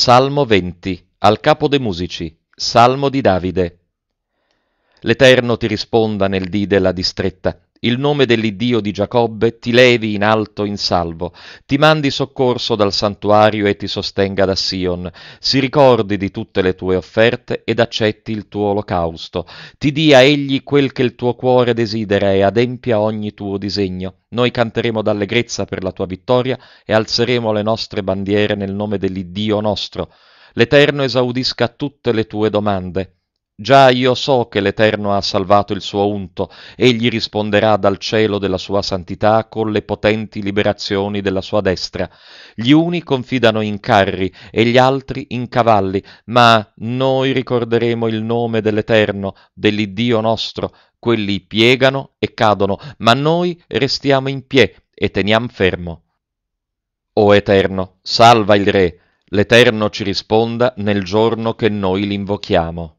Salmo 20, al capo dei musici, Salmo di Davide. L'Eterno ti risponda nel dì della distretta. Il nome dell'Iddio di Giacobbe ti levi in alto in salvo, ti mandi soccorso dal santuario e ti sostenga da Sion, si ricordi di tutte le tue offerte ed accetti il tuo olocausto, ti dia egli quel che il tuo cuore desidera e adempia ogni tuo disegno. Noi canteremo d'allegrezza per la tua vittoria e alzeremo le nostre bandiere nel nome dell'Iddio nostro. L'Eterno esaudisca tutte le tue domande. Già io so che l'Eterno ha salvato il suo unto, egli risponderà dal cielo della sua santità con le potenti liberazioni della sua destra. Gli uni confidano in carri e gli altri in cavalli, ma noi ricorderemo il nome dell'Eterno, dell'Iddio nostro. Quelli piegano e cadono, ma noi restiamo in pie e teniamo fermo. O Eterno, salva il Re, l'Eterno ci risponda nel giorno che noi l'invochiamo.